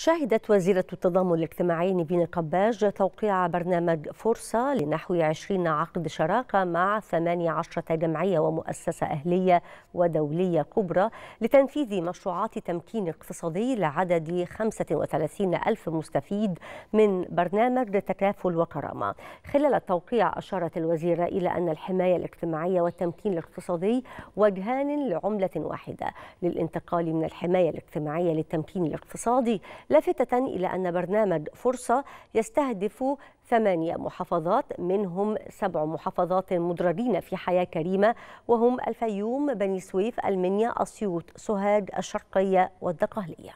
شهدت وزيرة التضامن الاجتماعي نيفين قباج توقيع برنامج فرصة لنحو 20 عقد شراكة مع 18 جمعية ومؤسسة أهلية ودولية كبرى لتنفيذ مشروعات تمكين اقتصادي لعدد 35 ألف مستفيد من برنامج تكافل وكرامة خلال التوقيع أشارت الوزيرة إلى أن الحماية الاجتماعية والتمكين الاقتصادي وجهان لعملة واحدة للانتقال من الحماية الاجتماعية للتمكين الاقتصادي لافتة إلى أن برنامج فرصة يستهدف ثمانية محافظات منهم سبع محافظات مدربين في حياة كريمة وهم الفيوم بني سويف المنيا أسيوط سوهاج الشرقية والدقهلية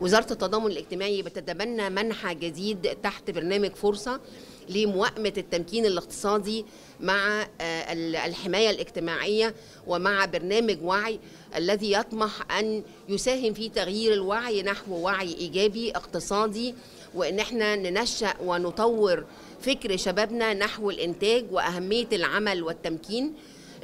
وزارة التضامن الاجتماعي بتتبنى منحى جديد تحت برنامج فرصة لموائمة التمكين الاقتصادي مع آه، الحماية الاجتماعية ومع برنامج وعي الذي يطمح أن يساهم في تغيير الوعي نحو وعي إيجابي اقتصادي وأن احنا ننشأ ونطور فكر شبابنا نحو الإنتاج وأهمية العمل والتمكين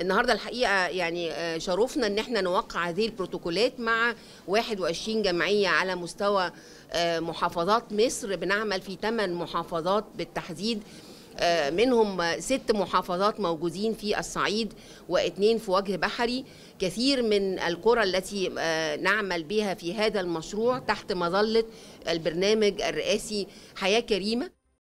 النهارده الحقيقه يعني آه، شرفنا ان احنا نوقع هذه البروتوكولات مع 21 جمعيه على مستوى آه، محافظات مصر بنعمل في 8 محافظات بالتحديد آه، منهم ست محافظات موجودين في الصعيد واثنين في وجه بحري كثير من القرى التي نعمل بها في هذا المشروع تحت مظلة البرنامج الرئاسي حياة كريمة